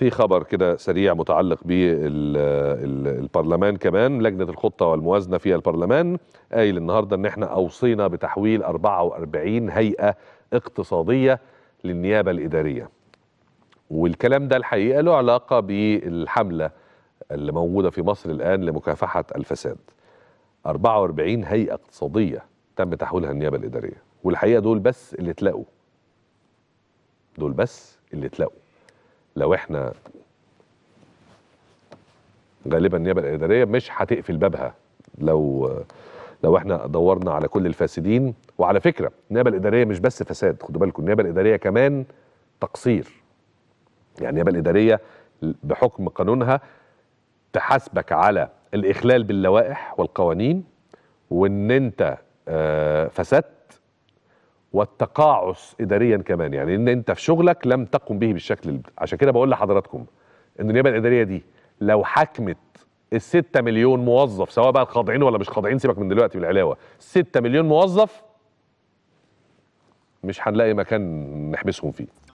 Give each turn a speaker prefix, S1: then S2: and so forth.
S1: في خبر كده سريع متعلق بالبرلمان كمان لجنة الخطة والموازنة في البرلمان قايل النهاردة ان احنا اوصينا بتحويل 44 هيئة اقتصادية للنيابة الإدارية والكلام ده الحقيقة له علاقة بالحملة اللي موجودة في مصر الآن لمكافحة الفساد 44 هيئة اقتصادية تم تحويلها النيابة الإدارية والحقيقة دول بس اللي تلاقوا دول بس اللي تلاقوا لو احنا غالبا النيابه الاداريه مش هتقفل بابها لو لو احنا دورنا على كل الفاسدين وعلى فكره النيابه الاداريه مش بس فساد خدوا بالكم النيابه الاداريه كمان تقصير يعني النيابه الاداريه بحكم قانونها تحاسبك على الاخلال باللوائح والقوانين وان انت آه، فسدت والتقاعس اداريا كمان يعني ان انت في شغلك لم تقم به بالشكل اللي عشان كده بقول لحضراتكم ان النيابه الاداريه دي لو حكمت ال 6 مليون موظف سواء بقى خاضعين ولا مش خاضعين سيبك من دلوقتي بالعلاوه 6 مليون موظف مش هنلاقي مكان نحبسهم فيه